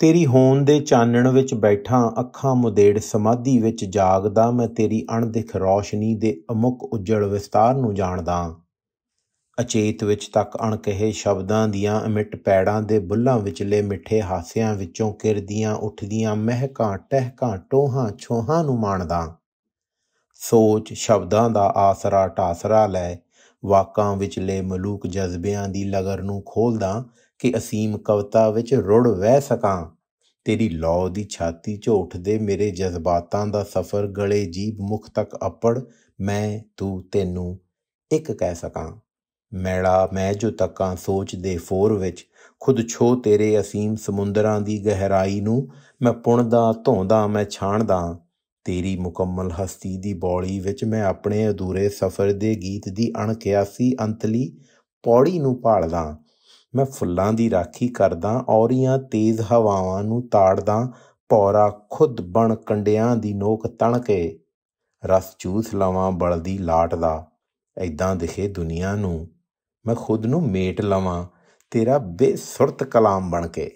ਤੇਰੀ ਹੋਣ ਦੇ ਚਾਨਣ ਵਿੱਚ ਬੈਠਾ ਅੱਖਾਂ ਮੁਦੇੜ ਸਮਾਧੀ ਵਿੱਚ ਜਾਗਦਾ ਮੈਂ ਤੇਰੀ ਅਣਦਿਖ ਰੌਸ਼ਨੀ ਦੇ ਅਮੁਕ ਉਜਲ ਵਿਸਤਾਰ ਨੂੰ ਜਾਣਦਾ ਅਚੇਤ ਵਿੱਚ ਤੱਕ ਅਣਕਹੇ ਸ਼ਬਦਾਂ ਦੀਆਂ ਅਮਿਟ ਪੈੜਾਂ ਦੇ ਬੁੱਲਾਂ ਵਿਚਲੇ ਮਿੱਠੇ ਹਾਸਿਆਂ ਵਿੱਚੋਂ ਕਿਰਦੀਆਂ ਉੱਠਦੀਆਂ ਮਹਿਕਾਂ ਟਹਿਕਾਂ ਟੋਹਾਂ ਛੋਹਾਂ ਨੂੰ ਮਾਣਦਾ ਸੋਚ ਸ਼ਬਦਾਂ ਦਾ ਆਸਰਾ ਟਾਸਰਾ ਲੈ ਵਾਕਾਂ ਵਿਚਲੇ ਮਲੂਕ ਜਜ਼ਬਿਆਂ ਦੀ ਲਗਰ ਨੂੰ ਖੋਲਦਾ ਕਿ ਅਸੀਮ ਕਵਤਾ ਵਿੱਚ ਰੁੜ ਵਹਿ ਸਕਾਂ ਤੇਰੀ ਲੌ ਦੀ ਛਾਤੀ ਉੱਠਦੇ ਮੇਰੇ ਜਜ਼ਬਾਤਾਂ ਦਾ ਸਫ਼ਰ ਗਲੇ ਜੀਬ ਮੁਖ ਤੱਕ ਅਪੜ ਮੈਂ ਤੂੰ ਤੈਨੂੰ ਇੱਕ ਕਹਿ ਸਕਾਂ ਮੈੜਾ ਮੈਂ ਜੋ ਤੱਕਾਂ ਸੋਚ ਦੇ ਫੋਰ ਵਿੱਚ ਖੁਦ ਛੋ ਤੇਰੇ ਅਸੀਮ ਸਮੁੰਦਰਾਂ ਦੀ ਗਹਿਰਾਈ ਨੂੰ ਮੈਂ ਪੁਣਦਾ ਧੋਂਦਾ ਮੈਂ ਛਾਣਦਾ ਤੇਰੀ ਮੁਕੰਮਲ ਹਸਤੀ ਦੀ ਬੌਲੀ ਵਿੱਚ ਮੈਂ ਆਪਣੇ ਅਧੂਰੇ ਸਫ਼ਰ ਦੇ ਗੀਤ ਦੀ ਅਣਕਿਆਸੀ ਅੰਤਲੀ ਪੌੜੀ ਨੂੰ ਭਾਲਦਾ ਮੈਂ ਫੁੱਲਾਂ ਦੀ ਰਾਖੀ ਕਰਦਾ ਔਰੀਆਂ ਤੇਜ਼ ਹਵਾਵਾਂ ਨੂੰ ਤਾੜਦਾ ਪੌਰਾ ਖੁਦ ਬਣ ਕੰਡਿਆਂ ਦੀ ਨੋਕ ਤਣ ਕੇ ਰਸ ਚੂਸ ਲਵਾਂ ਬਲਦੀ ਲਾਟ ਦਾ ਐਦਾਂ ਦਿਖੇ ਦੁਨੀਆ ਨੂੰ ਮੈਂ ਖੁਦ ਨੂੰ ਮੇਟ ਲਵਾਂ ਤੇਰਾ ਬੇਸੁਰਤ ਕਲਾਮ ਬਣ ਕੇ